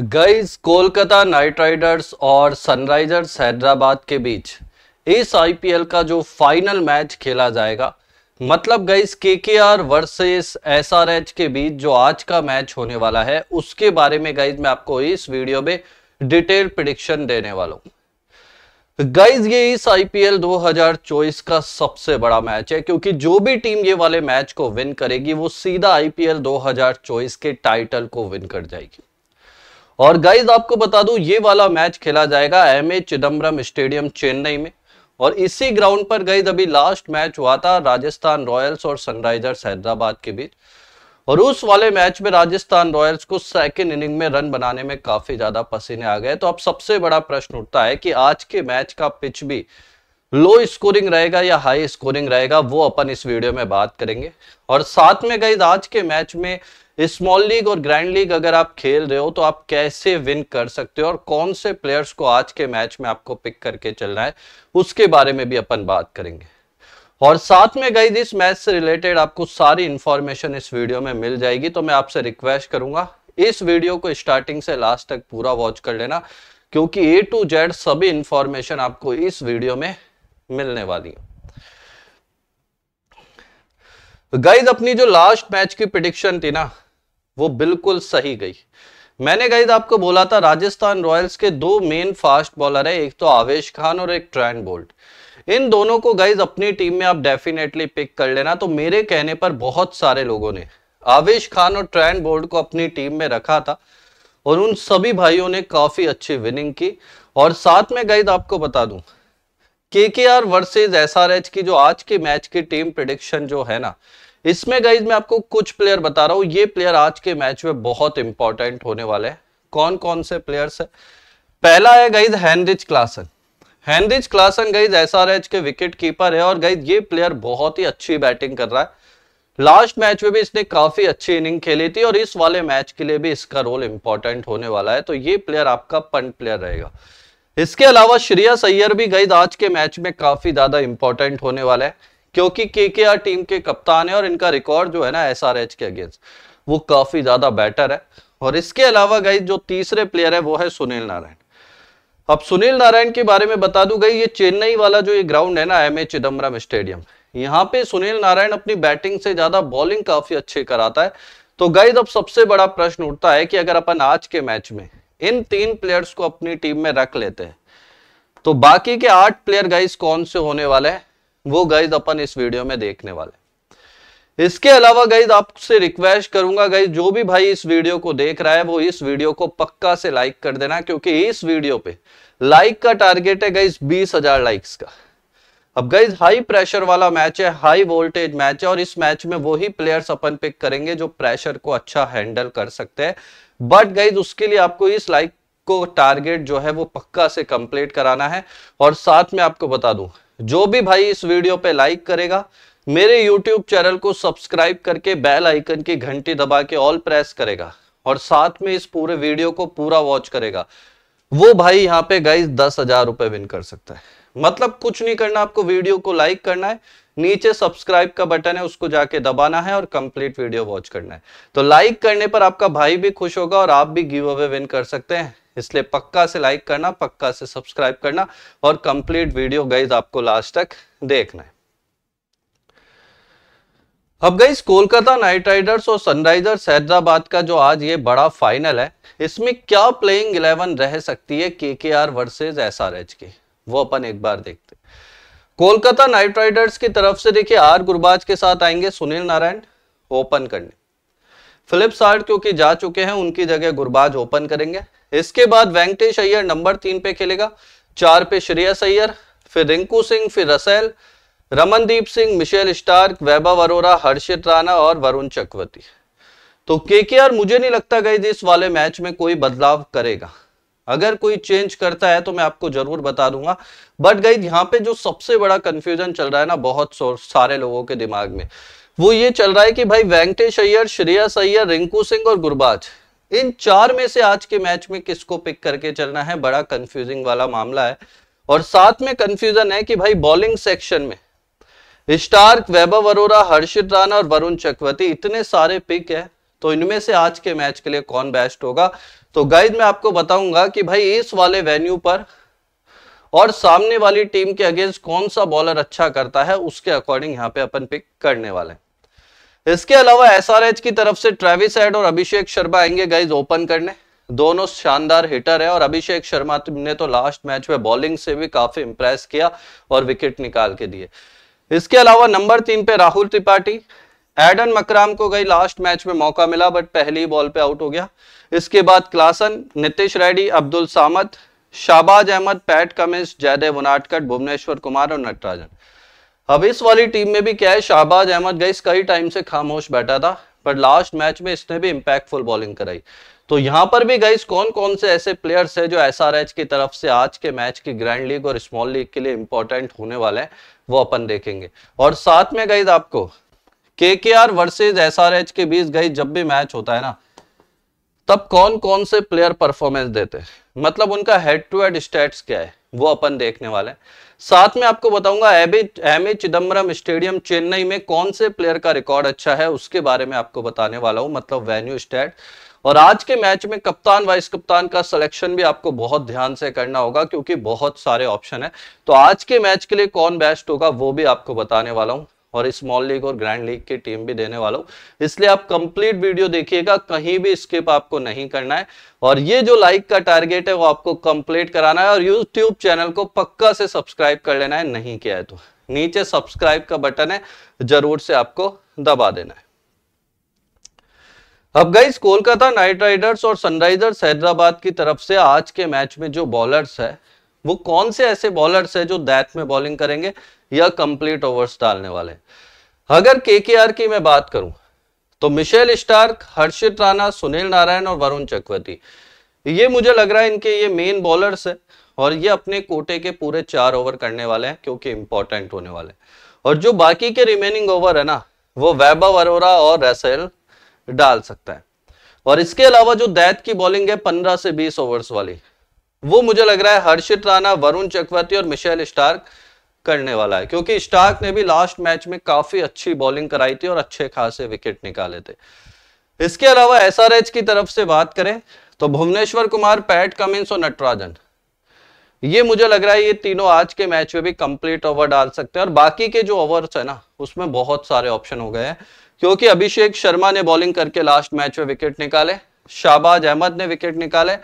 guys Kolkata Knight Riders और Sunrisers Hyderabad के बीच इस आईपीएल का जो फाइनल मैच खेला जाएगा मतलब गाइस केकेआर वर्सेस एसआरएच के बीच जो आज का मैच होने वाला है उसके बारे में गाइस मैं आपको इस वीडियो में डिटेल प्रिडिक्शन देने वाला हूँ गाइज ये इस आईपीएल 2024 का सबसे बड़ा मैच है क्योंकि जो भी टीम ये वाले मैच को विन करेगी वो सीधा आईपीएल 2024 के टाइटल को विन कर जाएगी और गाइज आपको बता दूं ये वाला मैच खेला जाएगा M A Chidambaram stadium Chennai में और इसी ग्राउंड पर गाइज अभी लास्ट मैच हुआ था राजस्थान रॉयल्स और सनराइजर्स हैदराबाद के बीच और उस वाले मैच में राजस्थान रॉयल्स को सेकेंड इनिंग में रन बनाने में काफी ज्यादा पसीने आ गए तो अब सबसे बड़ा प्रश्न उठता है कि आज के मैच का पिच भी लो स्कोरिंग रहेगा या हाई स्कोरिंग रहेगा वो अपन इस वीडियो में बात करेंगे और साथ में गई आज के मैच में स्मॉल लीग और ग्रैंड लीग अगर आप खेल रहे हो तो आप कैसे विन कर सकते हो और कौन से प्लेयर्स को आज के मैच में आपको पिक करके चलना है उसके बारे में भी अपन बात करेंगे और साथ में गई इस मैच से रिलेटेड आपको सारी इंफॉर्मेशन इस वीडियो में मिल जाएगी तो मैं आपसे रिक्वेस्ट करूंगा इस वीडियो को स्टार्टिंग से लास्ट तक पूरा वॉच कर लेना क्योंकि ए टू जेड सभी इंफॉर्मेशन आपको इस वीडियो में मिलने वाली हैं गाइज तो अपनी जो लास्ट मैच की प्रिडिक्शन थी ना वो बिल्कुल सही गई मैंने गाइज आपको बोला था राजस्थान रॉयल्स के दो मेन फास्ट बॉलर है एक तो आवेश खान और एक ट्रैन बोल्ट इन दोनों को गाइज अपनी टीम में आप डेफिनेटली पिक कर लेना तो मेरे कहने पर बहुत सारे लोगों ने आवेश खान और ट्रैन बोल्ट को अपनी टीम में रखा था और उन सभी भाइयों ने काफी अच्छी विनिंग की और साथ में गाइज आपको बता दूं के के आर वर्सेज की जो आज के मैच की टीम प्रिडिक्शन जो है ना इसमें गाइज मैं आपको कुछ प्लेयर बता रहा हूँ ये प्लेयर आज के मैच में बहुत इंपॉर्टेंट होने वाले हैं कौन कौन से प्लेयर्स है पहला है guys Heinrich Klaasen Heinrich Klaasen guys SRH के विकेट कीपर है और गाइज ये प्लेयर बहुत ही अच्छी बैटिंग कर रहा है लास्ट मैच में भी इसने काफी अच्छी इनिंग खेली थी और इस वाले मैच के लिए भी इसका रोल इंपॉर्टेंट होने वाला है तो ये प्लेयर आपका पंट प्लेयर रहेगा इसके अलावा श्रेयस अय्यर भी गई आज के मैच में काफी ज्यादा इंपॉर्टेंट होने वाला है क्योंकि के टीम के कप्तान है और इनका रिकॉर्ड जो है ना एस के अगेंस्ट वो काफी ज्यादा बेटर है और इसके अलावा गई जो तीसरे प्लेयर है वो है सुनील नारायण अब सुनील नारायण के बारे में बता दू गई ये चेन्नई वाला जो ये ग्राउंड है ना एम ए चिदम्बरम स्टेडियम यहाँ पे सुनील नारायण अपनी बैटिंग से ज्यादा बॉलिंग काफी अच्छे कराता है तो गई अब सबसे बड़ा प्रश्न उठता है कि अगर अपन आज के मैच में इन तीन प्लेयर्स को अपनी टीम में रख लेते हैं तो बाकी के आठ प्लेयर गाइज कौन से होने वाले हैं वो गाइज अपन इस वीडियो में देखने वाले इसके अलावा गाइज आपसे रिक्वेस्ट करूंगा गाइज जो भी भाई इस वीडियो को देख रहा है वो इस वीडियो को पक्का से लाइक कर देना क्योंकि इस वीडियो पे लाइक का टारगेट है गाइज बीस हजार लाइक्स का अब गाइज हाई प्रेशर वाला मैच है हाई वोल्टेज मैच है और इस मैच में वही प्लेयर्स अपन पिक करेंगे जो प्रेशर को अच्छा हैंडल कर सकते हैं बट गाइज उसके लिए आपको इस लाइक को टारगेट जो है वो पक्का से कंप्लीट कराना है और साथ में आपको बता दूं जो भी भाई इस वीडियो पे लाइक करेगा मेरे यूट्यूब चैनल को सब्सक्राइब करके बेल आइकन की घंटी दबा के ऑल प्रेस करेगा और साथ में इस पूरे वीडियो को पूरा वॉच करेगा वो भाई यहाँ पे गाइज दस हजार रुपए विन कर सकता है मतलब कुछ नहीं करना आपको वीडियो को लाइक करना है नीचे सब्सक्राइब का बटन है उसको जाके दबाना है और कंप्लीट वीडियो वॉच करना है तो लाइक करने पर आपका भाई भी खुश होगा और आप भी गिव अवे विन कर सकते हैं इसलिए पक्का से लाइक करना पक्का से सब्सक्राइब करना और कंप्लीट वीडियो गाइज आपको लास्ट तक देखना है अब गई कोलकाता नाइट राइडर्स और सनराइजर्स हैदराबाद का जो आज ये बड़ा फाइनल है इसमें क्या प्लेइंग इलेवन रह सकती है K K R versus S R H की वो अपन एक बार देखते हैं कोलकाता नाइट राइडर्स की तरफ से देखिए आर गुरबाज के साथ आएंगे सुनील नारायण ओपन करने फिलिप्स आर्ट क्योंकि जा चुके हैं उनकी जगह गुरबाज ओपन करेंगे इसके बाद वेंकटेश अय्यर नंबर तीन पे खेलेगा चार पे श्रेयस अय्यर फिर रिंकू सिंह फिर Russell Ramandeep Singh Mitchell Starc Vaibhav Arora Harshit Rana और वरुण चक्रवर्ती तो केकेआर मुझे नहीं लगता गई इस वाले मैच में कोई बदलाव करेगा अगर कोई चेंज करता है तो मैं आपको जरूर बता दूंगा बट गई यहाँ पे जो सबसे बड़ा कंफ्यूजन चल रहा है ना बहुत सारे लोगों के दिमाग में वो ये चल रहा है कि भाई वेंकटेश अय्यर श्रेयस अय्यर रिंकू सिंह और गुरबाज इन चार में से आज के मैच में किसको पिक करके चलना है बड़ा कंफ्यूजिंग वाला मामला है और साथ में कंफ्यूजन है कि भाई बॉलिंग सेक्शन में स्टार्क वैभव अरोरा हर्षित राणा और वरुण चक्रवर्ती इतने सारे पिक है तो इनमें से आज के मैच के लिए कौन बेस्ट होगा तो गाइज मैं आपको बताऊंगा कि भाई इस वाले वेन्यू पर और सामने वाली टीम के अगेंस्ट कौन सा बॉलर अच्छा करता है उसके अकॉर्डिंग यहाँ पे अपन पिक करने वाले हैं इसके अलावा एसआरएच की तरफ से ट्रेविस एड और अभिषेक शर्मा आएंगे गाइज ओपन करने दोनों शानदार हिटर है और अभिषेक शर्मा ने तो लास्ट मैच में बॉलिंग से भी काफी इंप्रेस किया और विकेट निकाल के दिए इसके अलावा नंबर तीन पे राहुल त्रिपाठी एडन मकराम को गई लास्ट मैच में मौका मिला बट पहली बॉल पे आउट हो गया इसके बाद Klaasen Nitish Reddy Abdul Samad Shahbaz Ahmed Pat Cummins Jaydev Unadkat Bhuvneshwar Kumar और नटराजन अब इस वाली टीम में भी क्या है शाहबाज अहमद गई कई टाइम से खामोश बैठा था बट लास्ट मैच में इसने भी इम्पैक्टफुल बॉलिंग कराई तो यहां पर भी गई कौन कौन से ऐसे प्लेयर्स हैं जो एस की तरफ से आज के मैच की ग्रैंड लीग और स्मॉल लीग के लिए इम्पोर्टेंट होने वाले हैं वो अपन देखेंगे और साथ में गई आपको K K R versus S R H के बीच गई जब भी मैच होता है ना तब कौन कौन से प्लेयर परफॉर्मेंस देते हैं मतलब उनका हेड टू हेड स्टेट्स क्या है वो अपन देखने वाले हैं साथ में आपको बताऊंगा M A Chidambaram stadium Chennai में कौन से प्लेयर का रिकॉर्ड अच्छा है उसके बारे में आपको बताने वाला हूं मतलब वेन्यू स्टेट और आज के मैच में कप्तान वाइस कप्तान का सिलेक्शन भी आपको बहुत ध्यान से करना होगा क्योंकि बहुत सारे ऑप्शन है तो आज के मैच के लिए कौन बेस्ट होगा वो भी आपको बताने वाला हूँ और स्मॉल लीग और ग्रैंड लीग की टीम भी देने वाला हूँ इसलिए आप कंप्लीट वीडियो देखिएगा कहीं भी स्किप आपको नहीं करना है और ये जो लाइक का टारगेट है वो आपको कंप्लीट कराना है और यूट्यूब चैनल को पक्का से सब्सक्राइब कर लेना है नहीं किया है तो नीचे सब्सक्राइब का बटन है जरूर से आपको दबा देना है अब गई कोलकाता नाइट राइडर्स और सनराइजर्स हैदराबाद की तरफ से आज के मैच में जो बॉलर्स है वो कौन से ऐसे बॉलर्स है जो दैथ में बॉलिंग करेंगे या कंप्लीट ओवर्स डालने वाले अगर केकेआर की मैं बात करूं तो मिशेल स्टार्क हर्षित राणा सुनील नारायण और वरुण चक्रवर्ती ये मुझे लग रहा है इनके ये मेन बॉलर्स है और ये अपने कोटे के पूरे चार ओवर करने वाले हैं क्योंकि इंपॉर्टेंट होने वाले और जो बाकी के रिमेनिंग ओवर है ना वो वैभव अरोरा और रसेल डाल सकता है और इसके अलावा जो दैत की बॉलिंग है पंद्रह से बीस ओवर्स वाली वो मुझे लग रहा है हर्षित राणा वरुण चक्रवर्ती और मिशेल स्टार्क करने वाला है क्योंकि स्टार्क ने भी लास्ट मैच में काफी अच्छी बॉलिंग कराई थी और अच्छे खासे विकेट निकाले थे इसके अलावा एस की तरफ से बात करें तो भुवनेश्वर कुमार पैट कमिंस और नटराजन ये मुझे लग रहा है ये तीनों आज के मैच में भी कंप्लीट ओवर डाल सकते हैं और बाकी के जो ओवर्स है ना उसमें बहुत सारे ऑप्शन हो गए हैं क्योंकि अभिषेक शर्मा ने बॉलिंग करके लास्ट मैच में विकेट निकाले शाहबाज अहमद ने विकेट निकाले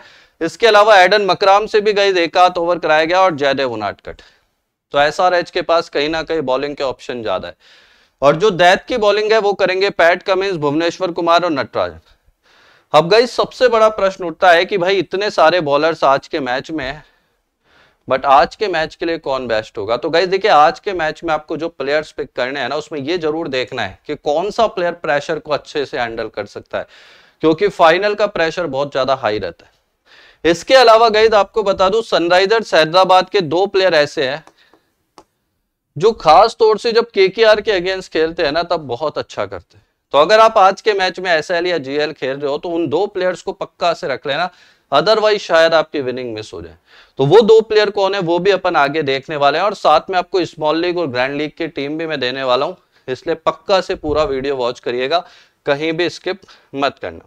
इसके अलावा एडन मकराम से भी गई एक आध ओवर कराया गया और जयदेव उनाटकट तो एसआरएच के पास कहीं ना कहीं बॉलिंग के ऑप्शन ज्यादा है और जो दैत की बॉलिंग है वो करेंगे पैट कमिंस भुवनेश्वर कुमार और नटराज अब गई सबसे बड़ा प्रश्न उठता है कि भाई इतने सारे बॉलर्स आज के मैच में है बट आज के मैच के लिए कौन बेस्ट होगा तो गई देखिए आज के मैच में आपको जो प्लेयर्स पिक करने हैं ना उसमें ये जरूर देखना है कि कौन सा प्लेयर प्रेशर को अच्छे से हैंडल कर सकता है क्योंकि फाइनल का प्रेशर बहुत ज्यादा हाई रहता है इसके अलावा गई आपको बता दू सनराइजर्स हैदराबाद के दो प्लेयर ऐसे हैं जो खास तौर से जब के के अगेंस्ट खेलते हैं ना तब बहुत अच्छा करते हैं तो अगर आप आज के मैच में एस या जीएल खेल रहे हो तो उन दो प्लेयर्स को पक्का से रख लेना अदरवाइज शायद आपकी विनिंग मिस हो जाए तो वो दो प्लेयर कौन है वो भी अपन आगे देखने वाले हैं और साथ में आपको स्मॉल लीग और ग्रैंड लीग की टीम भी मैं देने वाला हूं इसलिए पक्का से पूरा वीडियो वॉच करिएगा कहीं भी स्किप मत करना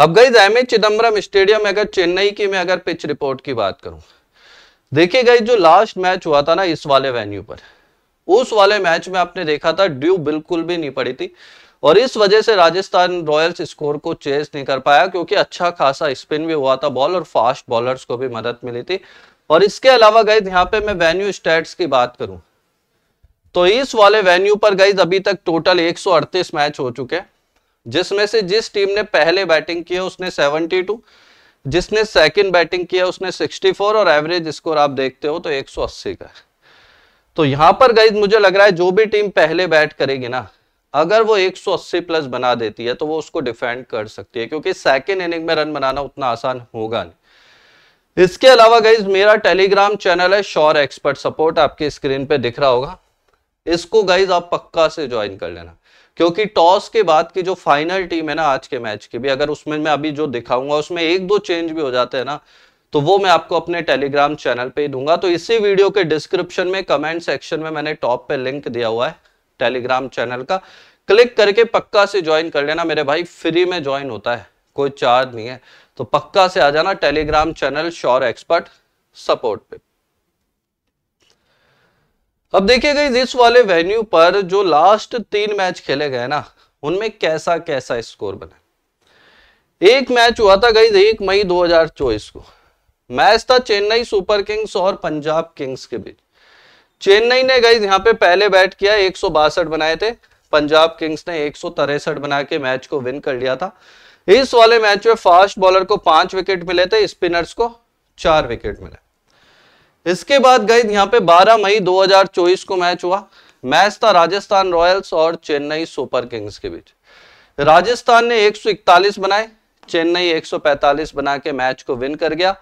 अब गई एम चिदम्बरम स्टेडियम अगर चेन्नई की मैं अगर पिच रिपोर्ट की बात करूं देखिए गई जो लास्ट मैच हुआ था ना इस वाले वेन्यू पर उस वाले मैच में आपने देखा था ड्यू बिल्कुल भी नहीं पड़ी थी और इस वजह से राजस्थान रॉयल्स स्कोर को चेस नहीं कर पाया क्योंकि अच्छा खासा स्पिन भी हुआ था बॉल और फास्ट बॉलर्स को भी मदद मिली थी और इसके अलावा गई यहाँ पे मैं वेन्यू स्टेट्स की बात करूं तो इस वाले वेन्यू पर गई अभी तक टोटल एक मैच हो चुके हैं जिसमें से जिस टीम ने पहले बैटिंग किया उसने 72 जिसने सेकंड बैटिंग किया उसने 64 और एवरेज स्कोर आप देखते हो तो 180 का है तो यहां पर गई मुझे लग रहा है जो भी टीम पहले बैट करेगी ना अगर वो 180 प्लस बना देती है तो वो उसको डिफेंड कर सकती है क्योंकि सेकेंड इनिंग में रन बनाना उतना आसान होगा नहीं इसके अलावा गई मेरा टेलीग्राम चैनल है शॉर एक्सपर्ट सपोर्ट आपकी स्क्रीन पर दिख रहा होगा इसको गाइज आप पक्का से ज्वाइन कर लेना क्योंकि टॉस के बाद की जो फाइनल टीम है ना आज के मैच की भी अगर उसमें मैं अभी जो दिखाऊंगा उसमें एक दो चेंज भी हो जाते हैं ना तो वो मैं आपको अपने टेलीग्राम चैनल पे ही दूंगा तो इसी वीडियो के डिस्क्रिप्शन में कमेंट सेक्शन में मैंने टॉप पे लिंक दिया हुआ है टेलीग्राम चैनल का क्लिक करके पक्का से ज्वाइन कर लेना मेरे भाई फ्री में ज्वाइन होता है कोई चार्ज नहीं है तो पक्का से आ जाना Telegram channel sure expert support पे अब गाइज इस वाले वेन्यू पर जो लास्ट तीन मैच खेले गए ना उनमें कैसा कैसा स्कोर बना एक मैच हुआ था गई एक मई 2024 को मैच था चेन्नई सुपर किंग्स और पंजाब किंग्स के बीच चेन्नई ने गई यहां पे पहले बैट किया एक बनाए थे पंजाब किंग्स ने एक बना के मैच को विन कर लिया था इस वाले मैच में फास्ट बॉलर को पांच विकेट मिले थे स्पिनर्स को चार विकेट मिले इसके बाद गए यहाँ पे 12 मई 2024 को मैच हुआ मैच था राजस्थान रॉयल्स और चेन्नई सुपर किंग्स के बीच राजस्थान ने 141 बनाए चेन्नई 145 बना के मैच को विन कर गया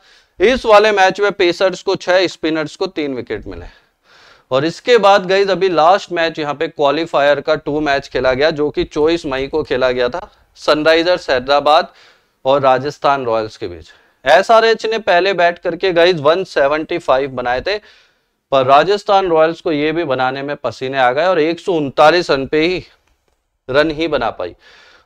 इस वाले मैच में पेसर्स को छह स्पिनर्स को तीन विकेट मिले और इसके बाद गई अभी लास्ट मैच यहाँ पे क्वालिफायर का टू मैच खेला गया जो कि 24 मई को खेला गया था सनराइजर्स हैदराबाद और राजस्थान रॉयल्स के बीच एच ने पहले बैट करके गाइज 175 बनाए थे पर राजस्थान रॉयल्स को यह भी बनाने में पसीने आ गए और एक रन पे ही रन ही बना पाई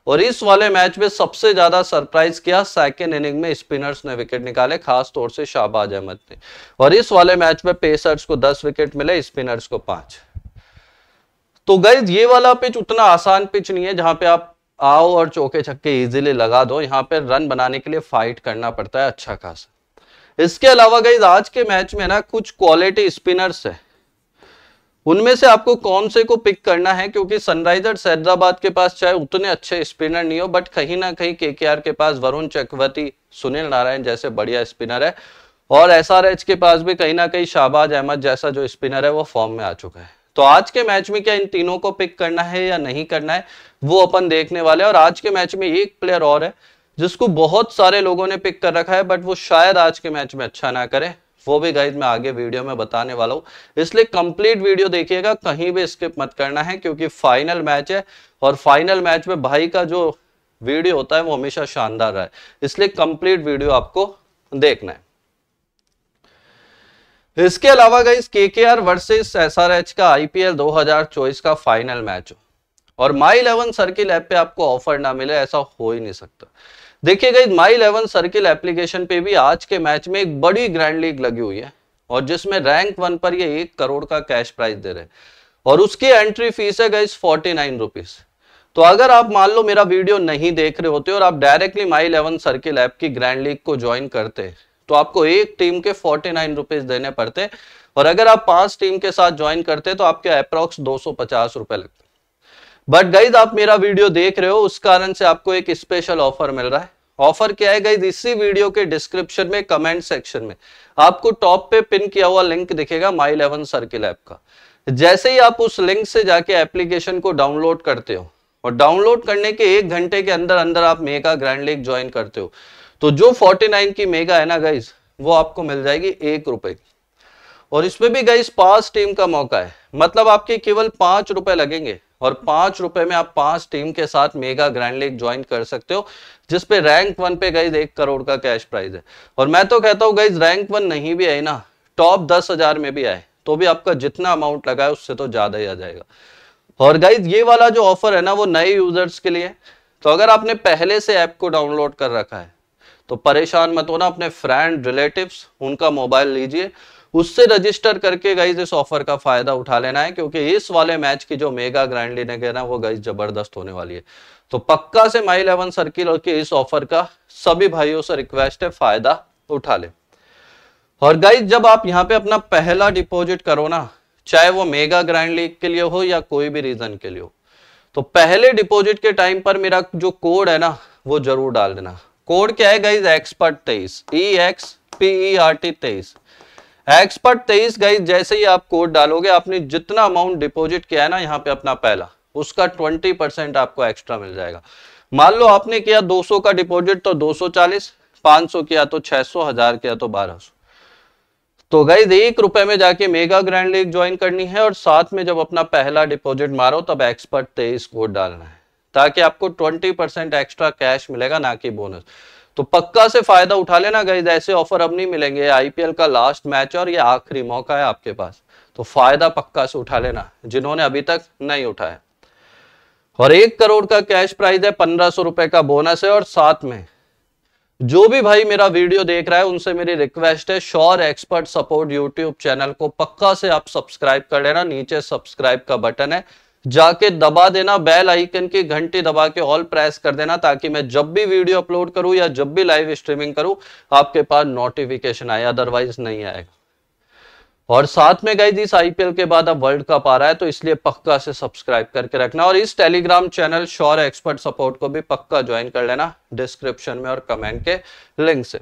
और इस वाले मैच में सबसे ज्यादा सरप्राइज किया सेकेंड इनिंग में स्पिनर्स ने विकेट निकाले खास तौर से शाहबाज अहमद ने और इस वाले मैच में पेसर्स को दस विकेट मिले स्पिनर्स को पांच तो गई ये वाला पिच उतना आसान पिच नहीं है जहां पे आप आओ और चौके छक्के इजीली लगा दो यहाँ पे रन बनाने के लिए फाइट करना पड़ता है अच्छा खासा इसके अलावा गई आज के मैच में ना कुछ क्वालिटी स्पिनर्स है उनमें से आपको कौन से को पिक करना है क्योंकि सनराइजर्स हैदराबाद के पास चाहे उतने अच्छे स्पिनर नहीं हो बट कहीं ना कहीं के के पास वरुण चक्रवर्ती सुनील नारायण जैसे बढ़िया स्पिनर है और एस के पास भी कहीं ना कहीं शाहबाज अहमद जैसा जो स्पिनर है वो फॉर्म में आ चुका है तो आज के मैच में क्या इन तीनों को पिक करना है या नहीं करना है वो अपन देखने वाले और आज के मैच में एक प्लेयर और है जिसको बहुत सारे लोगों ने पिक कर रखा है बट वो शायद आज के मैच में अच्छा ना करे वो भी गाइज मैं आगे वीडियो में बताने वाला हूँ इसलिए कंप्लीट वीडियो देखिएगा कहीं भी स्किप मत करना है क्योंकि फाइनल मैच है और फाइनल मैच में भाई का जो वीडियो होता है वो हमेशा शानदार रहा है इसलिए कंप्लीट वीडियो आपको देखना है इसके अलावा गई K K R versus S R H का आईपीएल 2024 का फाइनल मैच हो और माई इलेवन सर्किल ऐप पे आपको ऑफर ना मिले ऐसा हो ही नहीं सकता देखिए गई माई इलेवन सर्किल एप्लीकेशन पे भी आज के मैच में एक बड़ी ग्रैंड लीग लगी हुई है और जिसमें रैंक वन पर ये एक करोड़ का कैश प्राइज दे रहे हैं और उसकी एंट्री फीस है गई फोर्टी नाइन रुपीज तो अगर आप मान लो मेरा वीडियो नहीं देख रहे होते और आप directly My Eleven Circle app की ग्रैंड लीग को ज्वाइन करते तो आपको एक टीम के फोर्टी नाइन रुपीज देने पड़ते और अगर आप पांच टीम के साथ ज्वाइन करते तो आपके अप्रोक्स दो सौ पचास रुपए लगते बट गाइज आप मेरा वीडियो देख रहे हो उस कारण से आपको एक स्पेशल ऑफर मिल रहा है ऑफर क्या है गाइज इसी वीडियो के डिस्क्रिप्शन में कमेंट सेक्शन में आपको टॉप पे पिन किया हुआ लिंक दिखेगा माई इलेवन सर्किल ऐप का जैसे ही आप उस लिंक से जाके एप्लीकेशन को डाउनलोड करते हो और डाउनलोड करने के एक घंटे के अंदर अंदर आप मेगा ग्रैंड लीग ज्वाइन करते हो तो जो 49 की मेगा है ना गाइस वो आपको मिल जाएगी एक रुपए की और इसमें भी गाइस पांच टीम का मौका है मतलब आपके केवल पांच रुपए लगेंगे और पांच रुपए में आप पांच टीम के साथ मेगा ग्रैंड लीग ज्वाइन कर सकते हो जिसपे रैंक वन पे गाइज एक करोड़ का कैश प्राइज है और मैं तो कहता हूँ गाइज रैंक वन नहीं भी आई ना टॉप दस हजार में भी आए तो भी आपका जितना अमाउंट लगा है उससे तो ज्यादा ही आ जाएगा और गाइज ये वाला जो ऑफर है ना वो नए यूजर्स के लिए तो अगर आपने पहले से ऐप को डाउनलोड कर रखा है तो परेशान मत होना अपने फ्रेंड रिलेटिव्स उनका मोबाइल लीजिए उससे रजिस्टर करके गाइज इस ऑफर का फायदा उठा लेना है क्योंकि इस वाले मैच की जो मेगा ग्रैंड लीने के ना वो गाइज जबरदस्त होने वाली है तो पक्का से माई इलेवन सर्किल के इस ऑफर का सभी भाइयों से रिक्वेस्ट है फायदा उठा ले और गाइज जब आप यहाँ पे अपना पहला डिपॉजिट करो ना चाहे वो मेगा ग्रैंड लीग के लिए हो या कोई भी रीजन के लिए हो तो पहले डिपॉजिट के टाइम पर मेरा जो कोड है ना वो जरूर डाल देना कोड क्या है गाइज एक्सपर्ट तेईस E X P E R T तेईस एक्सपर्ट तेईस गाइज जैसे ही आप कोड डालोगे आपने जितना अमाउंट डिपॉजिट किया है ना यहाँ पे अपना पहला उसका ट्वेंटी परसेंट आपको एक्स्ट्रा मिल जाएगा मान लो आपने किया 200 का डिपॉजिट तो 240 500 किया तो 600 हजार किया तो 1200 तो गाइज एक रुपए में जाके मेगा ग्रैंड लीग ज्वाइन करनी है और साथ में जब अपना पहला डिपॉजिट मारो तब एक्सपर्ट तेईस कोड डालना है ताकि आपको 20% एक्स्ट्रा कैश मिलेगा ना कि बोनस तो पक्का से फायदा उठा लेना गई ऐसे ऑफर अब नहीं मिलेंगे आईपीएल का लास्ट मैच और ये आखिरी मौका है आपके पास तो फायदा पक्का से उठा लेना जिन्होंने अभी तक नहीं उठाया और एक करोड़ का कैश प्राइज है पंद्रह सौ रुपए का बोनस है और साथ में जो भी भाई मेरा वीडियो देख रहा है उनसे मेरी रिक्वेस्ट है sure expert support YouTube channel को पक्का से आप सब्सक्राइब कर लेना नीचे सब्सक्राइब का बटन है जाके दबा देना बेल आइकन की घंटी दबा के ऑल प्रेस कर देना ताकि मैं जब भी वीडियो अपलोड करूं या जब भी लाइव स्ट्रीमिंग करूं आपके पास नोटिफिकेशन आए अदरवाइज नहीं आएगा और साथ में गई जिस आईपीएल के बाद अब वर्ल्ड कप आ रहा है तो इसलिए पक्का से सब्सक्राइब करके रखना और इस Telegram channel sure expert support को भी पक्का ज्वाइन कर लेना डिस्क्रिप्शन में और कमेंट के लिंक से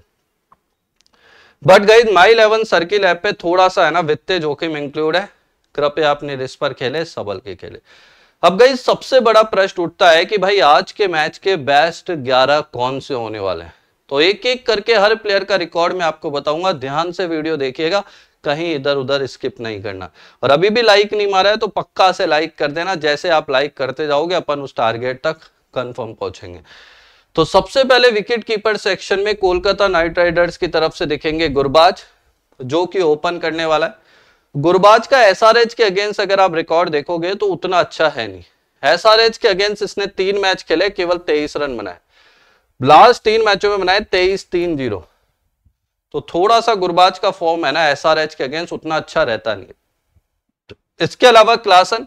बट गई माई इलेवन सर्किल ऐप पे थोड़ा सा है ना वित्तीय जोखिम इंक्लूड है कृपया आपने रिस पर खेले सबल के खेले अब गई सबसे बड़ा प्रश्न उठता है कि भाई आज के मैच के बेस्ट 11 कौन से होने वाले हैं तो एक एक करके हर प्लेयर का रिकॉर्ड मैं आपको बताऊंगा ध्यान से वीडियो देखिएगा कहीं इधर उधर स्किप नहीं करना और अभी भी लाइक नहीं मारा है तो पक्का से लाइक कर देना जैसे आप लाइक करते जाओगे अपन उस टारगेट तक कंफर्म पहुंचेंगे तो सबसे पहले विकेट कीपर सेक्शन में कोलकाता नाइट राइडर्स की तरफ से दिखेंगे गुरबाज जो कि ओपन करने वाला है गुरबाज का एस आर एच के अगेंस्ट अगर आप रिकॉर्ड देखोगे तो उतना अच्छा है नहीं एस आर एच के अगेंस्ट इसने तीन मैच खेले केवल तेईस रन बनाए लास्ट तीन मैचों में बनाए तेईस तीन जीरो तो थोड़ा सा गुरबाज का फॉर्म है ना एस आर एच के अगेंस्ट उतना अच्छा रहता नहीं इसके अलावा क्लासन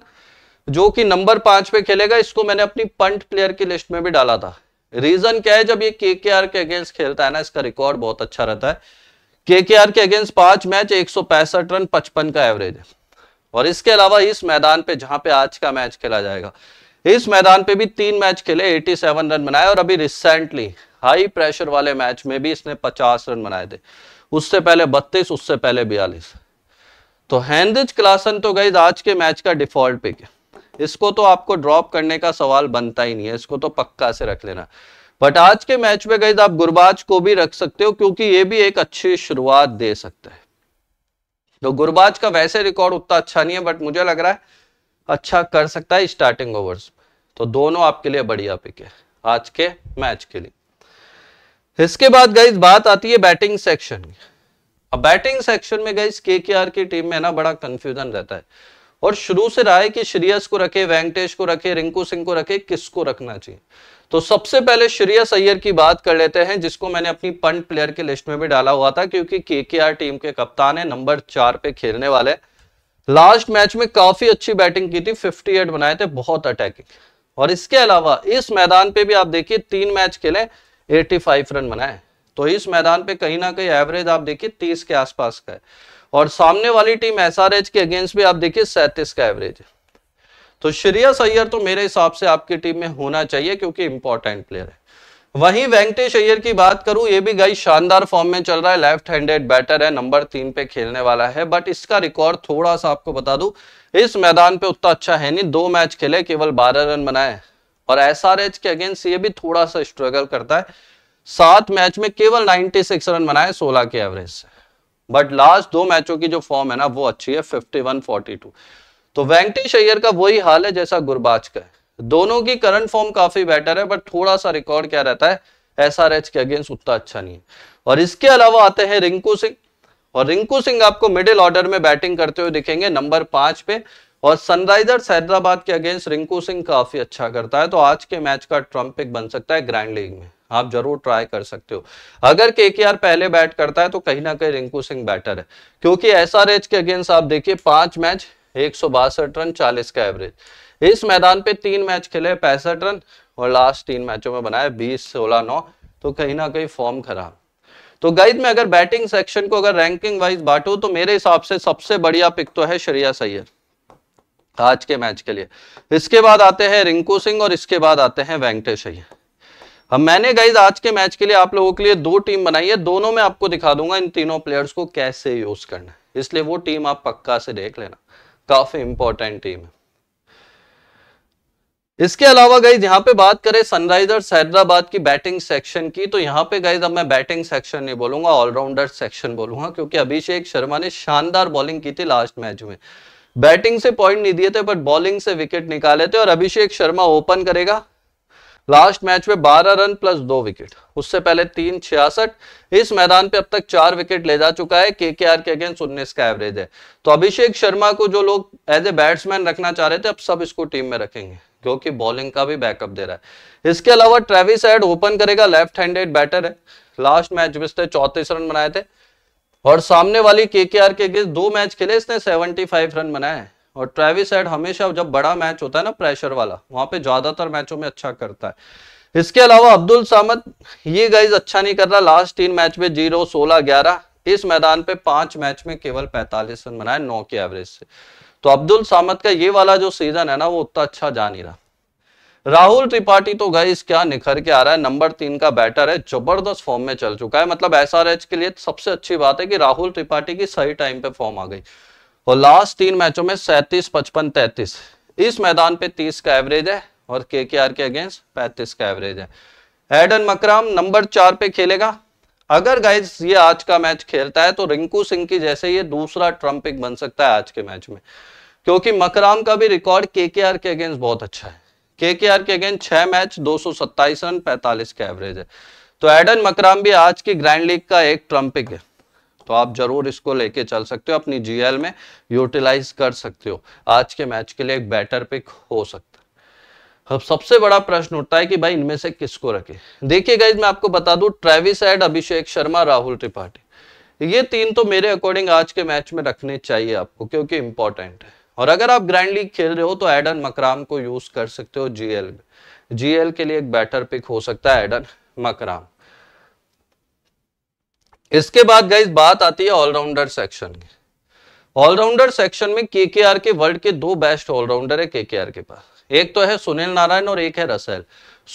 जो कि नंबर पांच पे खेलेगा इसको मैंने अपनी पंट प्लेयर की लिस्ट में भी डाला था रीजन क्या है जब ये के के आर के अगेंस्ट खेलता है ना इसका रिकॉर्ड बहुत अच्छा रहता है केकेआर के अगेंस्ट पांच मैच एक रन पचपन का एवरेज है और इसके अलावा इस मैदान पे जहां पे आज का मैच खेला जाएगा इस मैदान पे भी तीन मैच खेले 87 रन बनाए और अभी रिसेंटली हाई प्रेशर वाले मैच में भी इसने 50 रन बनाए थे उससे पहले 32 उससे पहले 42 तो हैंडिज क्लासन तो गई आज के मैच का डिफॉल्ट पिक है इसको तो आपको ड्रॉप करने का सवाल बनता ही नहीं है इसको तो पक्का से रख लेना बट आज के मैच में गई आप गुरबाज को भी रख सकते हो क्योंकि ये भी एक अच्छी शुरुआत दे सकता है तो गुरबाज का वैसे रिकॉर्ड उतना अच्छा नहीं है बट मुझे लग रहा है अच्छा कर सकता है स्टार्टिंग ओवर्स तो दोनों आपके लिए बढ़िया पिक है आज के मैच के लिए इसके बाद गई बात आती है बैटिंग सेक्शन की अब बैटिंग सेक्शन में गई के की टीम में ना बड़ा कंफ्यूजन रहता है और शुरू से रहा है कि श्रेयस को रखे वेंकटेश को रखे रिंकू सिंह को रखे किसको रखना चाहिए तो सबसे पहले श्रेयस अय्यर की बात कर लेते हैं जिसको मैंने अपनी पंट प्लेयर की लिस्ट में भी डाला हुआ था क्योंकि केकेआर टीम के कप्तान है नंबर चार पे खेलने वाले लास्ट मैच में काफी अच्छी बैटिंग की थी 58 बनाए थे बहुत अटैकिंग और इसके अलावा इस मैदान पे भी आप देखिए तीन मैच खेले 85 रन बनाए तो इस मैदान पे कहीं ना कहीं एवरेज आप देखिए 30 के आसपास का है और सामने वाली टीम एसआरएच के अगेंस्ट भी आप देखिए सैंतीस का एवरेज है तो श्रेयस अय्यर तो मेरे हिसाब से आपकी टीम में होना चाहिए क्योंकि इंपॉर्टेंट प्लेयर है वहीं वेंकटेश अय्यर की बात करूं ये भी गई शानदार फॉर्म में चल रहा है लेफ्ट हैंडेड बैटर है नंबर तीन पे खेलने वाला है बट इसका रिकॉर्ड थोड़ा सा आपको बता दू इस मैदान पे उतना अच्छा है नहीं दो मैच खेले केवल बारह रन बनाए और एस के अगेंस्ट ये भी थोड़ा सा स्ट्रगल करता है सात मैच में केवल 96 रन बनाए 16 के एवरेज से बट लास्ट दो मैचों की जो फॉर्म है ना वो अच्छी है 51 42 तो वेंकटेश अय्यर का वही हाल है जैसा गुरबाज का है दोनों की करंट फॉर्म काफी बेटर है बट थोड़ा सा रिकॉर्ड क्या रहता है एस आर एच के अगेंस्ट उतना अच्छा नहीं है और इसके अलावा आते हैं रिंकू सिंह और रिंकू सिंह आपको मिडिल ऑर्डर में बैटिंग करते हुए दिखेंगे नंबर पांच पे और सनराइजर्स हैदराबाद के अगेंस्ट रिंकू सिंह काफी अच्छा करता है तो आज के मैच का ट्रम्प पिक बन सकता है ग्रैंड लीग में आप जरूर ट्राई कर सकते हो अगर के पहले बैट करता है तो कहीं ना कहीं रिंकू सिंह बैटर है क्योंकि एस के अगेंस्ट आप देखिए पांच मैच एक रन चालीस का एवरेज इस मैदान पे तीन मैच खेले पैंसठ रन और लास्ट तीन मैचों में बनाए बीस सोलह नौ तो कहीं ना कहीं फॉर्म खराब तो गाइड में अगर बैटिंग सेक्शन को अगर रैंकिंग वाइज बांटू तो मेरे हिसाब से सबसे बढ़िया पिक तो है श्रेया सैयर आज के मैच के लिए इसके बाद आते हैं रिंकू सिंह और इसके बाद आते हैं वेंकटेश अय्यर अब मैंने गाइज आज के मैच के लिए आप लोगों के लिए दो टीम बनाई है दोनों में आपको दिखा दूंगा इन तीनों प्लेयर्स को कैसे यूज करना है इसलिए वो टीम आप पक्का से देख लेना काफ़ी इंपॉर्टेंट टीम है इसके अलावा गाइज यहाँ पे बात करें सनराइजर्स हैदराबाद की बैटिंग सेक्शन की तो यहाँ पे गाइज अब मैं बैटिंग सेक्शन नहीं बोलूंगा ऑलराउंडर सेक्शन बोलूंगा क्योंकि अभिषेक शर्मा ने शानदार बॉलिंग की थी लास्ट मैच में बैटिंग से पॉइंट नहीं दिए थे बट बॉलिंग से विकेट निकाले थे और अभिषेक शर्मा ओपन करेगा लास्ट मैच में 12 रन प्लस दो विकेट उससे पहले तीन छियासठ इस मैदान पे अब तक चार विकेट ले जा चुका है के के आर के अगेंस्ट उन्नीस का एवरेज है तो अभिषेक शर्मा को जो लोग एज ए बैट्समैन रखना चाह रहे थे अब सब इसको टीम में रखेंगे क्योंकि बॉलिंग का भी बैकअप दे रहा है इसके अलावा ट्रेविस एड ओपन करेगा लेफ्ट हैंडेड बैटर है लास्ट मैच में इसने चौतीस रन बनाए थे और सामने वाली के के आर के अगेंस्ट दो मैच खेले इसने सेवेंटी फाइव रन बनाए और ट्रेविस हेड हमेशा जब बड़ा मैच होता है ना प्रेशर वाला वहां पे ज्यादातर मैचों में अच्छा करता है इसके अलावा अब्दुल सामद ये गाइज अच्छा नहीं कर रहा लास्ट तीन मैच में जीरो सोलह ग्यारह इस मैदान पे पांच मैच में केवल पैंतालीस रन बनाए नौ के एवरेज से तो अब्दुल सामद का ये वाला जो सीजन है ना वो उतना अच्छा जा नहीं रहा राहुल त्रिपाठी तो गाइस क्या निखर के आ रहा है नंबर तीन का बैटर है जबरदस्त फॉर्म में चल चुका है मतलब एस के लिए सबसे अच्छी बात है कि राहुल त्रिपाठी की सही टाइम पे फॉर्म आ गई और लास्ट तीन मैचों में सैंतीस पचपन तैतीस इस मैदान पे तीस का एवरेज है और के के आर के अगेंस्ट पैंतीस का एवरेज है एडन मकराम नंबर चार पे खेलेगा अगर गाइज ये आज का मैच खेलता है तो रिंकू सिंह की जैसे ये दूसरा ट्रम्पिक बन सकता है आज के मैच में क्योंकि मकराम का भी रिकॉर्ड के के आर के अगेंस्ट बहुत अच्छा है के के आर के अगेंस्ट छह मैच दो रन पैंतालीस का एवरेज है तो एडन मकराम भी आज की ग्रैंड लीग का एक ट्रम्पिक है तो आप जरूर इसको लेके चल सकते हो अपनी जीएल में यूटिलाइज कर सकते हो आज के मैच के लिए एक बेटर पिक हो सकता है अब सबसे बड़ा प्रश्न उठता है कि भाई इनमें से किसको रखे देखिए गाइज मैं आपको बता दूं ट्रेविस एड अभिषेक शर्मा राहुल त्रिपाठी ये तीन तो मेरे अकॉर्डिंग आज के मैच में रखने चाहिए आपको क्योंकि इंपॉर्टेंट है और अगर आप ग्रैंड लीग खेल रहे हो तो एडन मकराम को यूज कर सकते हो जीएल में जीएल के लिए एक बेटर पिक हो सकता है एडन मकराम इसके बाद गाइज बात आती है ऑलराउंडर सेक्शन की ऑलराउंडर सेक्शन में के के वर्ल्ड के दो बेस्ट ऑलराउंडर है के के पास एक तो है सुनील नारायण और एक है रसेल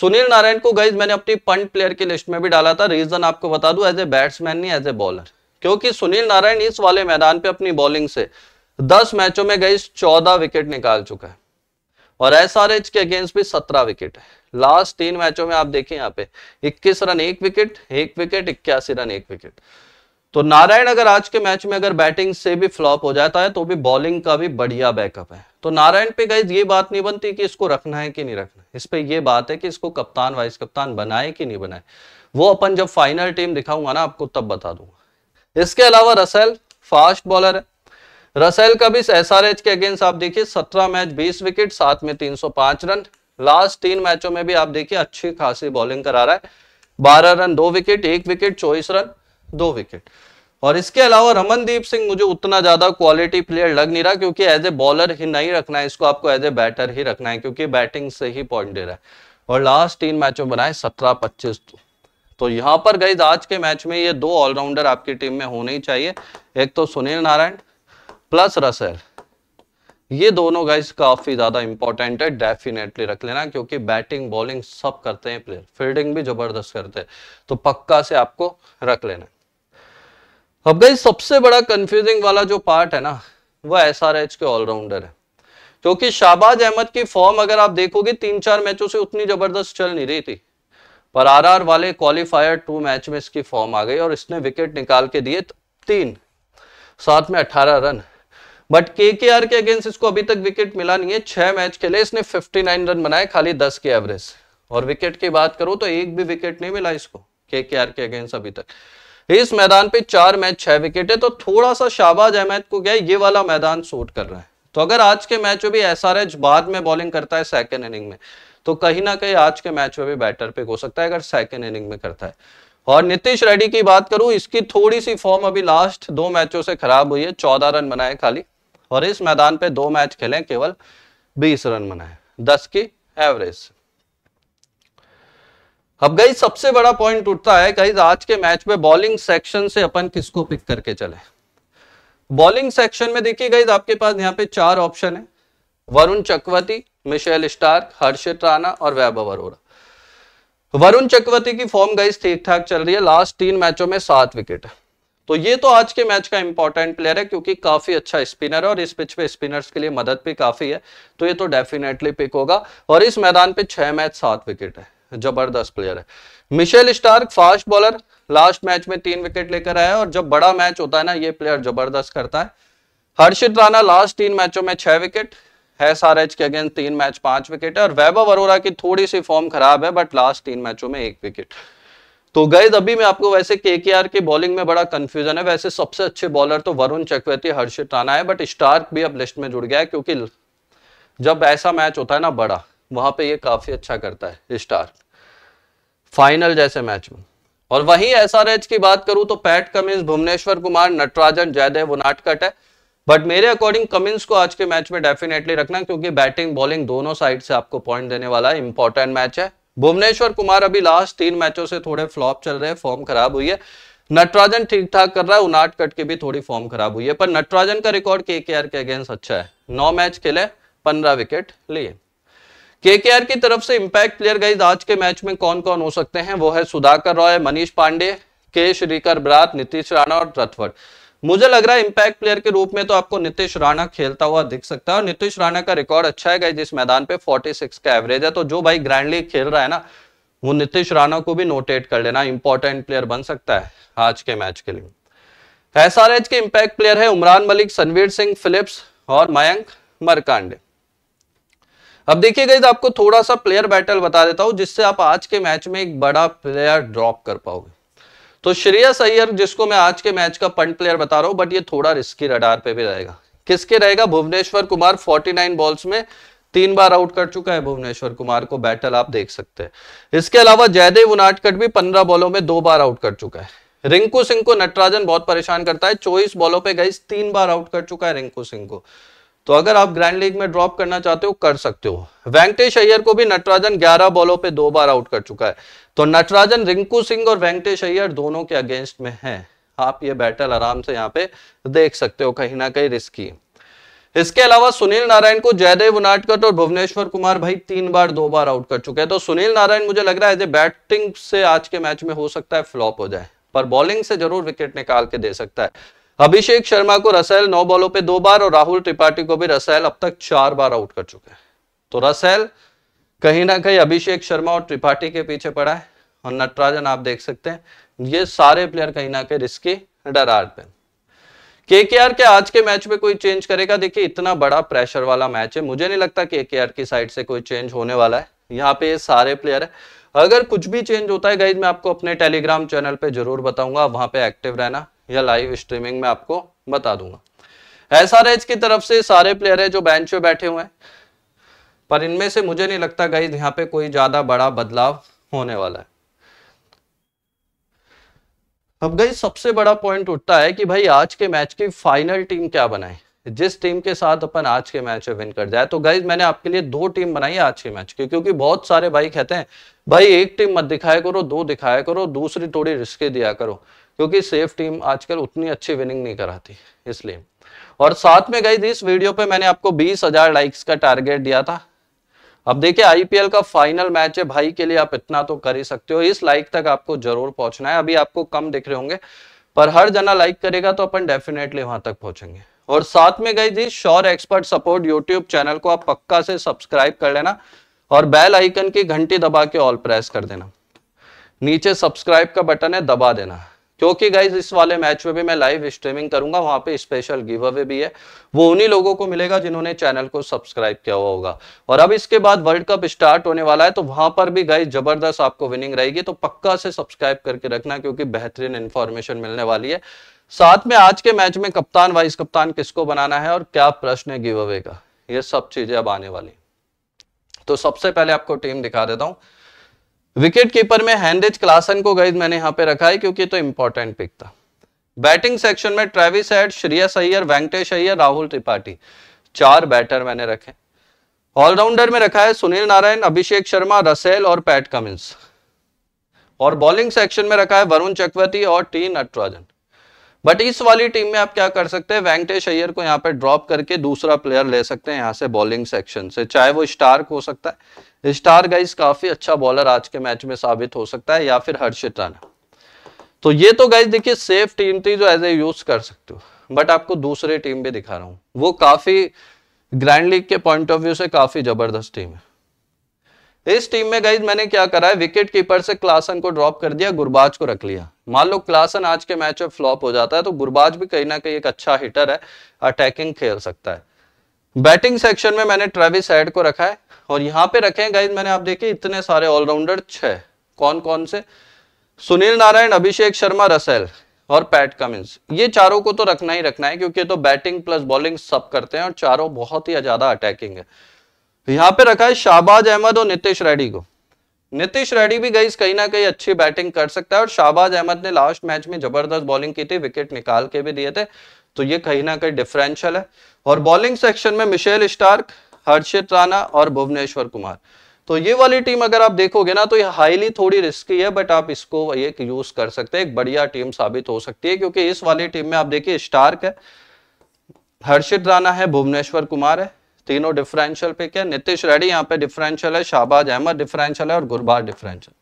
सुनील नारायण को गाइज मैंने अपनी पंट प्लेयर की लिस्ट में भी डाला था रीजन आपको बता दू एज ए बैट्समैन नहीं एज ए बॉलर क्योंकि सुनील नारायण इस वाले मैदान पे अपनी बॉलिंग से दस मैचों में गई चौदह विकेट निकाल चुका है और एस के अगेंस्ट भी सत्रह विकेट है लास्ट तीन मैचों में आप देखें यहाँ पे 21 रन एक विकेट एक विकेट इक्यासी रन एक विकेट तो नारायण अगर आज के मैच में अगर बैटिंग से भी फ्लॉप हो जाता है तो भी बॉलिंग का भी बढ़िया बैकअप है तो नारायण पे गई ये बात नहीं बनती कि इसको रखना है कि नहीं रखना इस पे ये बात है कि इसको कप्तान वाइस कप्तान बनाए कि नहीं बनाए वो अपन जब फाइनल टीम दिखाऊंगा ना आपको तब बता दूंगा इसके अलावा रसेल फास्ट बॉलर है रसेल का भी एस के अगेंस्ट आप देखिए सत्रह मैच बीस विकेट साथ में तीन रन लास्ट तीन मैचों में भी आप देखिए अच्छी खासी बॉलिंग करा रहा है बारह रन दो विकेट एक विकेट चौबीस रन दो विकेट और इसके अलावा रमनदीप सिंह मुझे उतना ज्यादा क्वालिटी प्लेयर लग नहीं रहा क्योंकि एज ए बॉलर ही नहीं रखना है इसको आपको एज ए बैटर ही रखना है क्योंकि बैटिंग से ही पॉइंट दे रहा है और लास्ट तीन मैचों बनाए सत्रह पच्चीस तो यहाँ पर गई आज के मैच में ये दो ऑलराउंडर आपकी टीम में होने ही चाहिए एक तो सुनील नारायण प्लस रसेल ये दोनों गाइस काफी ज्यादा इंपॉर्टेंट है डेफिनेटली रख लेना क्योंकि बैटिंग बॉलिंग सब करते हैं प्लेयर फील्डिंग भी जबरदस्त करते हैं तो पक्का से आपको रख लेना अब गई सबसे बड़ा कंफ्यूजिंग वाला जो पार्ट है ना वो एस आर एच के ऑलराउंडर है क्योंकि शाहबाज अहमद की फॉर्म अगर आप देखोगे तीन चार मैचों से उतनी जबरदस्त चल नहीं रही थी पर आरआर वाले क्वालिफायर टू मैच में इसकी फॉर्म आ गई और इसने विकेट निकाल के दिए तीन साथ में अठारह रन बट के के आर के अगेंस्ट इसको अभी तक विकेट मिला नहीं है छह मैच खेले इसने 59 रन बनाए खाली 10 के एवरेज और विकेट की बात करो तो एक भी विकेट नहीं मिला इसको के के आर के अगेंस्ट अभी तक इस मैदान पे चार मैच छह विकेट है तो थोड़ा सा शाबाज अहमद को क्या ये वाला मैदान सूट कर रहा है तो अगर आज के मैच में भी एस आर एच बाद में बॉलिंग करता है सेकेंड इनिंग में तो कहीं ना कहीं आज के मैच में भी बैटर पिक हो सकता है अगर सेकेंड इनिंग में करता है और नीतीश रेड्डी की बात करूं इसकी थोड़ी सी फॉर्म अभी लास्ट दो मैचों से खराब हुई है चौदह रन बनाए खाली और इस मैदान पे दो मैच खेले केवल बीस रन बनाए दस की एवरेज अब गई सबसे बड़ा पॉइंट उठता है कहीं आज के मैच में बॉलिंग सेक्शन से अपन किसको पिक करके चले बॉलिंग सेक्शन में देखिए गई आपके पास यहाँ पे चार ऑप्शन है वरुण चक्रवर्ती मिशेल स्टार्क हर्षित राणा और वैभव अरोड़ा वरुण चक्रवर्ती की फॉर्म गई ठीक ठाक चल रही है लास्ट तीन मैचों में सात विकेट है तो ये तो आज के मैच का इंपॉर्टेंट प्लेयर है क्योंकि काफी अच्छा स्पिनर है और इस पिच पे स्पिनर्स के लिए मदद भी काफी है तो ये तो डेफिनेटली पिक होगा और इस मैदान पे छह मैच सात विकेट है जबरदस्त प्लेयर है Mitchell Starc fast bowler last match में तीन विकेट लेकर आया और जब बड़ा मैच होता है ना ये प्लेयर जबरदस्त करता है हर्षित राणा लास्ट तीन मैचों में छह विकेट एस आर एच के अगेंस्ट तीन मैच पांच विकेट है और वैभव अरोरा की थोड़ी सी फॉर्म खराब है बट लास्ट तीन मैचों में एक विकेट तो गए अभी मैं आपको वैसे के के आर की बॉलिंग में बड़ा कंफ्यूजन है वैसे सबसे अच्छे बॉलर तो वरुण चक्रवर्ती हर्षित राना है बट स्टार्क भी अब लिस्ट में जुड़ गया है क्योंकि जब ऐसा मैच होता है ना बड़ा वहां पे ये काफी अच्छा करता है स्टार्क फाइनल जैसे मैच में और वहीं एसआरएच की बात करूं तो पैट कमिंस भुवनेश्वर कुमार नटराजन जयदेव वनाटकट है बट मेरे अकॉर्डिंग कमिंस को आज के मैच में डेफिनेटली रखना क्योंकि बैटिंग बॉलिंग दोनों साइड से आपको पॉइंट देने वाला है इंपॉर्टेंट मैच है भुवनेश्वर कुमार अभी लास्ट तीन मैचों से थोड़े फ्लॉप चल रहे हैं फॉर्म खराब हुई है नटराजन ठीक ठाक कर रहा है उनाट कट के भी थोड़ी फॉर्म खराब हुई है पर नटराजन का रिकॉर्ड के के आर के अगेंस्ट अच्छा है नौ मैच खेले पंद्रह विकेट लिए के के आर की तरफ से इंपैक्ट प्लेयर गई आज के मैच में कौन कौन हो सकते हैं वो है सुधाकर रॉय मनीष पांडे के श्रीकर ब्रात नीतीश राणा और रथवट मुझे लग रहा है इम्पैक्ट प्लेयर के रूप में तो आपको नीतीश राणा खेलता हुआ दिख सकता है और नीतीश राणा का रिकॉर्ड अच्छा है जिस मैदान पे 46 का एवरेज है तो जो भाई ग्रैंड लीग खेल रहा है ना वो नीतीश राणा को भी नोटेट कर लेना इंपॉर्टेंट प्लेयर बन सकता है आज के मैच के लिए एस के इम्पैक्ट प्लेयर है उमरान मलिक सनवीर सिंह फिलिप्स और मयंक मरकांडे अब देखिए गई आपको थोड़ा सा प्लेयर बैटल बता देता हूं जिससे आप आज के मैच में एक बड़ा प्लेयर ड्रॉप कर पाओगे तो श्रेयस अय्यर जिसको मैं आज के मैच का पंट प्लेयर बता रहा हूं बट ये थोड़ा रिस्की रडार पे भी रहेगा किसके रहेगा भुवनेश्वर कुमार 49 बॉल्स में तीन बार आउट कर चुका है भुवनेश्वर कुमार को बैटल आप देख सकते हैं इसके अलावा जयदेव उनाटकट भी पंद्रह बॉलों में दो बार आउट कर चुका है रिंकू सिंह को नटराजन बहुत परेशान करता है चौबीस बॉलों पे गई तीन बार आउट कर चुका है रिंकू सिंह को तो अगर आप ग्रैंड लीग में ड्रॉप करना चाहते हो कर सकते हो वेंकटेश अय्यर को भी नटराजन 11 बॉलों पे दो बार आउट कर चुका है तो नटराजन रिंकू सिंह और वेंकटेश अय्यर दोनों के अगेंस्ट में है आप ये बैटल आराम से यहाँ पे देख सकते हो कहीं ना कहीं रिस्की इसके अलावा सुनील नारायण को जयदेव उनाटकट और भुवनेश्वर कुमार भाई तीन बार दो बार आउट कर चुके हैं तो सुनील नारायण मुझे लग रहा है बैटिंग से आज के मैच में हो सकता है फ्लॉप हो जाए पर बॉलिंग से जरूर विकेट निकाल के दे सकता है अभिषेक शर्मा को रसैल नौ बॉलों पे दो बार और राहुल त्रिपाठी को भी रसैल अब तक चार बार आउट कर चुके हैं तो रसैल कहीं ना कहीं अभिषेक शर्मा और त्रिपाठी के पीछे पड़ा है और नटराजन आप देख सकते हैं ये सारे प्लेयर कहीं ना कहीं रिस्की डरार पे के के आर के आज के मैच में कोई चेंज करेगा देखिए इतना बड़ा प्रेशर वाला मैच है मुझे नहीं लगता के के आर की साइड से कोई चेंज होने वाला है यहाँ पे ये सारे प्लेयर है अगर कुछ भी चेंज होता है गाइज मैं आपको अपने टेलीग्राम चैनल पे जरूर बताऊंगा वहां पे एक्टिव रहना या लाइव स्ट्रीमिंग में आपको बता दूंगा एस की तरफ से सारे प्लेयर है जो बेंच पे बैठे हुए हैं पर इनमें से मुझे नहीं लगता गई यहां पे कोई ज़्यादा बड़ा बदलाव होने वाला है अब गई सबसे बड़ा पॉइंट उठता है कि भाई आज के मैच की फाइनल टीम क्या बनाए जिस टीम के साथ अपन आज के मैच में विन कर जाए तो गाइज मैंने आपके लिए दो टीम बनाई आज के मैच की क्योंकि बहुत सारे भाई कहते हैं भाई एक टीम मत दिखाया करो दो दिखाया करो दूसरी थोड़ी रिस्के दिया करो क्योंकि सेफ टीम आजकल उतनी अच्छी विनिंग नहीं कराती इसलिए और साथ में गई इस वीडियो पे मैंने आपको बीस हजार लाइक्स का टारगेट दिया था अब देखिए आईपीएल का फाइनल मैच है भाई के लिए आप इतना तो कर ही सकते हो इस लाइक तक आपको जरूर पहुंचना है अभी आपको कम दिख रहे होंगे पर हर जना लाइक करेगा तो अपन डेफिनेटली वहां तक पहुंचेंगे और साथ में गई जी sure expert support YouTube channel को आप पक्का से सब्सक्राइब कर लेना और बेल आइकन की घंटी दबा के ऑल प्रेस कर देना नीचे सब्सक्राइब का बटन है दबा देना क्योंकि गाइज इस वाले मैच में भी मैं लाइव स्ट्रीमिंग करूंगा वहां पे स्पेशल गिव अवे भी है वो उन्हीं लोगों को मिलेगा जिन्होंने चैनल को सब्सक्राइब किया हुआ होगा और अब इसके बाद वर्ल्ड कप स्टार्ट होने वाला है तो वहां पर भी गाइज जबरदस्त आपको विनिंग रहेगी तो पक्का से सब्सक्राइब करके रखना क्योंकि बेहतरीन इन्फॉर्मेशन मिलने वाली है साथ में आज के मैच में कप्तान वाइस कप्तान किसको बनाना है और क्या प्रश्न है गिव अवे का ये सब चीजें अब आने वाली तो सबसे पहले आपको टीम दिखा देता हूँ विकेट कीपर में हैंडेज क्लासन को गई मैंने यहाँ पे रखा है क्योंकि तो इंपॉर्टेंट पिक था बैटिंग सेक्शन में ट्रेविस एड श्रिया अय्यर वेंकटेश अय्यर राहुल त्रिपाठी चार बैटर मैंने रखे ऑलराउंडर में रखा है सुनील नारायण अभिषेक शर्मा रसेल और पैट कमिंस और बॉलिंग सेक्शन में रखा है वरुण चक्रवर्ती और टी नटराजन बट इस वाली टीम में आप क्या कर सकते हैं वेंकटेश अय्यर को यहाँ पे ड्रॉप करके दूसरा प्लेयर ले सकते हैं यहाँ से बॉलिंग सेक्शन से चाहे वो स्टार्क हो सकता है स्टार गाइस काफी अच्छा बॉलर आज के मैच में साबित हो सकता है या फिर हर्षित राना तो ये तो गाइस देखिए सेफ टीम थी जो एज ए यूज कर सकते हो बट आपको दूसरी टीम भी दिखा रहा हूँ वो काफी ग्रैंड लीग के पॉइंट ऑफ व्यू से काफी जबरदस्त टीम है इस टीम में गाइज मैंने क्या करा है विकेट कीपर से क्लासन को ड्रॉप कर दिया गुरबाज को रख लिया मान लो क्लासन आज के मैच में फ्लॉप हो जाता है तो गुरबाज भी कहीं ना कहीं एक अच्छा हिटर है अटैकिंग खेल सकता है बैटिंग सेक्शन में मैंने ट्रेविस एड को रखा है और यहाँ पे रखे हैं गाइज मैंने आप देखे इतने सारे ऑलराउंडर छ कौन कौन से सुनील नारायण अभिषेक शर्मा रसेल और पैट कमिंस ये चारों को तो रखना ही रखना है क्योंकि ये तो बैटिंग प्लस बॉलिंग सब करते हैं और चारों बहुत ही ज्यादा अटैकिंग है यहाँ पे रखा है शाहबाज अहमद और नितेश रेड्डी को नीतीश रेड्डी भी गई कहीं ना कहीं अच्छी बैटिंग कर सकता है और शाहबाज अहमद ने लास्ट मैच में जबरदस्त बॉलिंग की थी विकेट निकाल के भी दिए थे तो ये कहीं ना कहीं डिफरेंशियल है और बॉलिंग सेक्शन में मिशेल स्टार्क हर्षित राणा और भुवनेश्वर कुमार तो ये वाली टीम अगर आप देखोगे ना तो ये हाईली थोड़ी रिस्की है बट आप इसको एक यूज कर सकते हैं एक बढ़िया टीम साबित हो सकती है क्योंकि इस वाली टीम में आप देखिए स्टार्क है हर्षित राणा है भुवनेश्वर कुमार है तीनों डिफरेंशियल पे क्या नितिश रेडी यहाँ पे डिफरेंशियल है शाहबाज अहमद डिफरेंशियल है और गुरबार डिफरेंशियल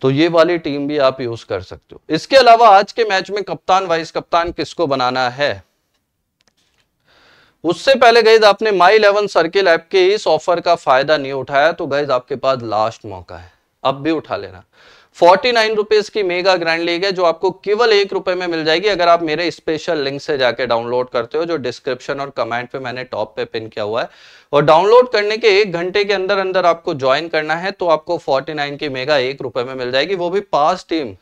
तो ये वाली टीम भी आप यूज कर सकते हो इसके अलावा आज के मैच में कप्तान वाइस कप्तान किसको बनाना है उससे पहले गईज आपने माई इलेवन सर्किल ऐप के इस ऑफर का फायदा नहीं उठाया तो गईज आपके पास लास्ट मौका है अब भी उठा लेना फोर्टी नाइन रुपीज की मेगा ग्रैंड लीग है जो आपको केवल एक रुपए में मिल जाएगी अगर आप मेरे स्पेशल लिंक से जाके डाउनलोड करते हो जो डिस्क्रिप्शन और कमेंट पे मैंने टॉप पे पिन किया हुआ है और डाउनलोड करने के एक घंटे के अंदर अंदर आपको ज्वाइन करना है तो आपको फोर्टी नाइन की मेगा एक रुपए में मिल जाएगी वो भी पांच टीम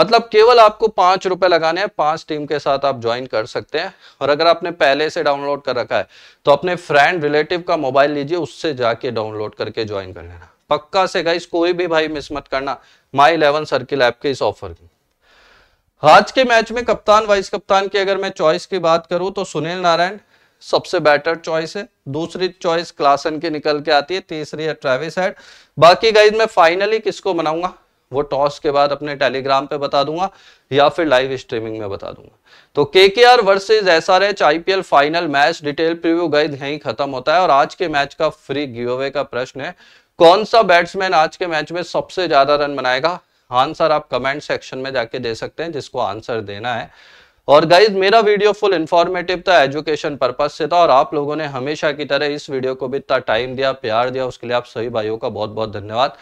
मतलब केवल आपको पांच रुपए लगाने हैं पांच टीम के साथ आप ज्वाइन कर सकते हैं और अगर आपने पहले से डाउनलोड कर रखा है तो अपने फ्रेंड रिलेटिव का मोबाइल लीजिए उससे जाके डाउनलोड करके ज्वाइन कर लेना पक्का से गाइस कोई भी भाई मिस मत करना माई इलेवन सर्किल ऐप के इस ऑफर की आज के मैच में कप्तान वाइस कप्तान की अगर मैं चॉइस की बात करूं तो सुनील नारायण सबसे बेटर चॉइस है दूसरी चॉइस क्लासन की निकल के आती है तीसरी है ट्रेविस हेड बाकी गाइज मैं फाइनली किसको बनाऊंगा वो टॉस के बाद अपने टेलीग्राम पे बता दूंगा या फिर लाइव स्ट्रीमिंग में बता दूंगा तो K K R versus S R H IPL final match detail preview guys यही खत्म होता है और आज के मैच का फ्री गिवे का प्रश्न है कौन सा बैट्समैन आज के मैच में सबसे ज्यादा रन बनाएगा आंसर आप कमेंट सेक्शन में जाके दे सकते हैं जिसको आंसर देना है और गाइज मेरा वीडियो फुल इन्फॉर्मेटिव था एजुकेशन पर्पज से था और आप लोगों ने हमेशा की तरह इस वीडियो को भी इतना टाइम दिया प्यार दिया उसके लिए आप सभी भाइयों का बहुत बहुत धन्यवाद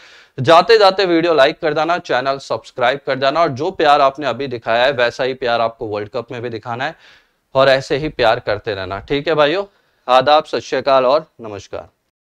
जाते जाते वीडियो लाइक कर जाना चैनल सब्सक्राइब कर देना और जो प्यार आपने अभी दिखाया है वैसा ही प्यार आपको वर्ल्ड कप में भी दिखाना है और ऐसे ही प्यार करते रहना ठीक है भाइयों आदाब सत श्रीकाल और नमस्कार